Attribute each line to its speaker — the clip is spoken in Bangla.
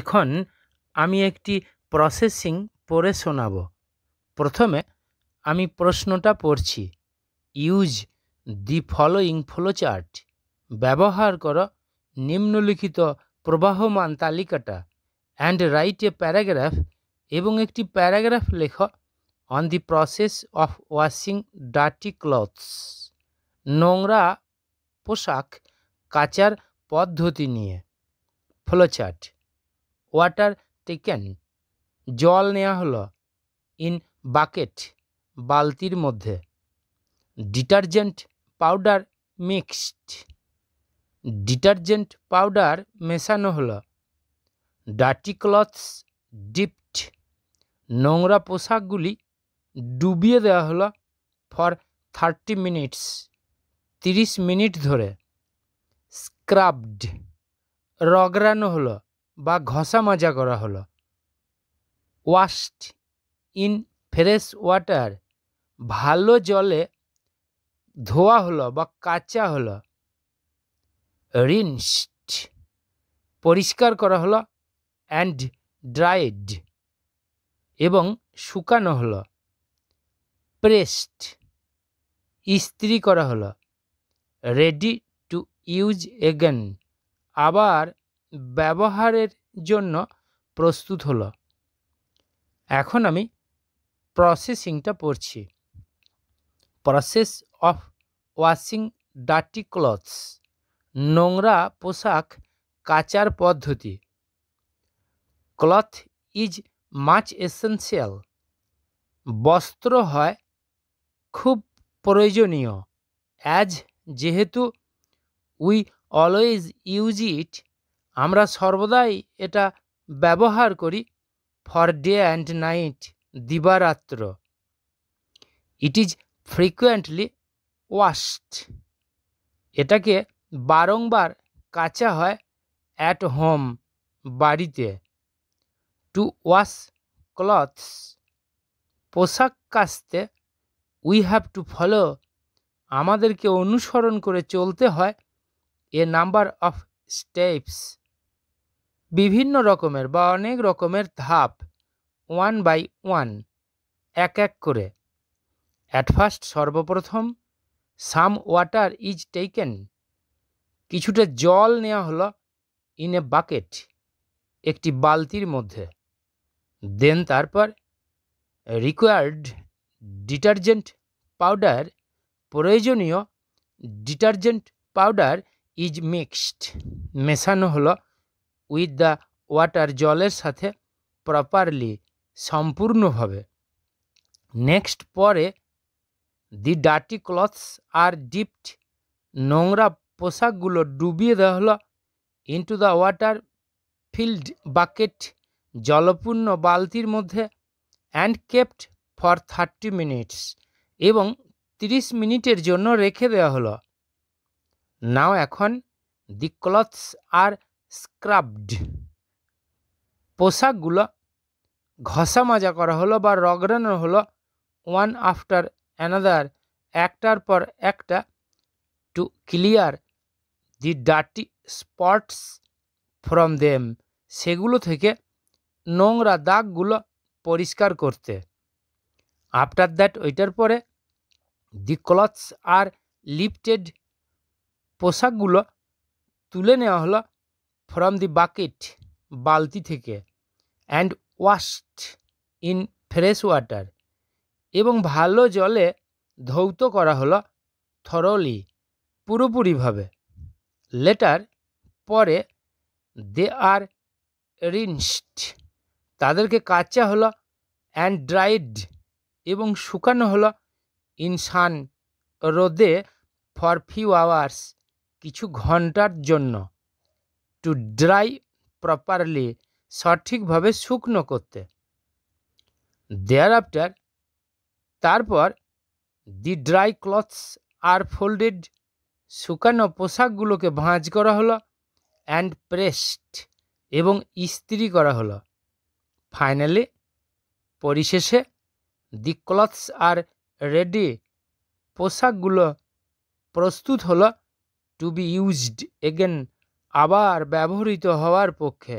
Speaker 1: এখন আমি একটি প্রসেসিং পড়ে শোনাব প্রথমে আমি প্রশ্নটা পড়ছি ইউজ দি ফলোয়িং চার্ট ব্যবহার করো নিম্নলিখিত প্রবাহমান তালিকাটা অ্যান্ড রাইট এ প্যারাগ্রাফ এবং একটি প্যারাগ্রাফ লেখ on the process of washing dirty clothes নোংরা পোশাক কাচার পদ্ধতি নিয়ে চার্ট ওয়াটার টেকেন জল নেওয়া হলো ইন বাকেট বালতির মধ্যে detergent powder mixed detergent powder মেশানো হলো ডার্টি ক্লথস ডিপড নোংরা পোশাকগুলি ডুবিয়ে দেওয়া হলো ফর থার্টি মিনিটস তিরিশ মিনিট ধরে স্ক্রাবড রগড়ানো হলো বা ঘষা মাজা করা হলো ওয়াস্ট ইন ফ্রেশ ওয়াটার ভালো জলে ধোয়া হলো বা কাচা হলো রিনসড পরিষ্কার করা হলো অ্যান্ড ড্রাইড এবং শুকানো হলো প্রেসড ইস্ত্রি করা হলো রেডি টু ইউজ এগেন আবার ব্যবহারের জন্য প্রস্তুত হলো এখন আমি প্রসেসিংটা পড়ছি process of washing dirty clothes নোংরা পোশাক কাচার পদ্ধতি ক্লথ ইজ মাচ এসেন্সিয়াল বস্ত্র হয় খুব প্রয়োজনীয় অ্যাজ যেহেতু উই অলওয়েজ ইউজ ইট আমরা সর্বদাই এটা ব্যবহার করি ফর ডে অ্যান্ড নাইট দিবারাত্র ইট ইজ ফ্রিকুয়েন্টলি ওয়াশড এটাকে বারংবার কাচা হয় অ্যাট হোম বাড়িতে টু ওয়াশ ক্লথস পোশাক কাচতে উই হ্যাভ টু ফলো আমাদেরকে অনুসরণ করে চলতে হয় এ নাম্বার অফ স্টেপস বিভিন্ন রকমের বা অনেক রকমের ধাপ ওয়ান বাই ওয়ান এক এক করে অ্যাট ফার্স্ট সর্বপ্রথম সাম ওয়াটার ইজ টেকেন কিছুটা জল নেওয়া হলো ইন এ বাকেট একটি বালতির মধ্যে দেন তারপর রিকোয়ার্ড ডিটারজেন্ট পাউডার প্রয়োজনীয় ডিটারজেন্ট পাউডার ইজ মিক্সড মেশানো হলো উইথ দ্য ওয়াটার জলের সাথে প্রপারলি সম্পূর্ণভাবে নেক্সট পরে the dirty clothes are dipped নোংরা পোশাকগুলো ডুবিয়ে দেওয়া হলো into the water filled bucket জলপূর্ণ বালতির মধ্যে and kept for thirty minutes এবং তিরিশ মিনিটের জন্য রেখে দেওয়া হলো নাও এখন দি ক্লথস আর স্ক্রাবড পোশাকগুলো ঘষা মাজা করা হলো বা রগড়ানো হলো ওয়ান আফটার অ্যানাদার একটার পর একটা to clear the dirty spots from them সেগুলো থেকে নোংরা দাগগুলো পরিষ্কার করতে আফটার দ্যাট ওইটার পরে দি ক্লথস আর লিফটেড পোশাকগুলো তুলে নেওয়া হলো ফ্রম দি বাকেট বালতি থেকে and washed in fresh water এবং ভালো জলে ধৌত করা হলো থরলি পুরোপুরিভাবে লেটার পরে দে আর রিনসড তাদেরকে কাঁচা হলো অ্যান্ড ড্রাইড এবং শুকানো হলো ইনসান রোদে ফর ফিউ আওয়ার্স কিছু ঘন্টার জন্য টু ড্রাই প্রপারলি সঠিকভাবে শুকনো করতে দেয়ার আফটার তারপর the dry clothes are folded শুকানো পোশাকগুলোকে ভাঁজ করা হলো অ্যান্ড প্রেসড এবং ইস্ত্রি করা হলো ফাইনালি পরিশেষে দি ক্লথস আর রেডি পোশাকগুলো প্রস্তুত হলো টু বি ইউজড এগেন আবার ব্যবহৃত হওয়ার পক্ষে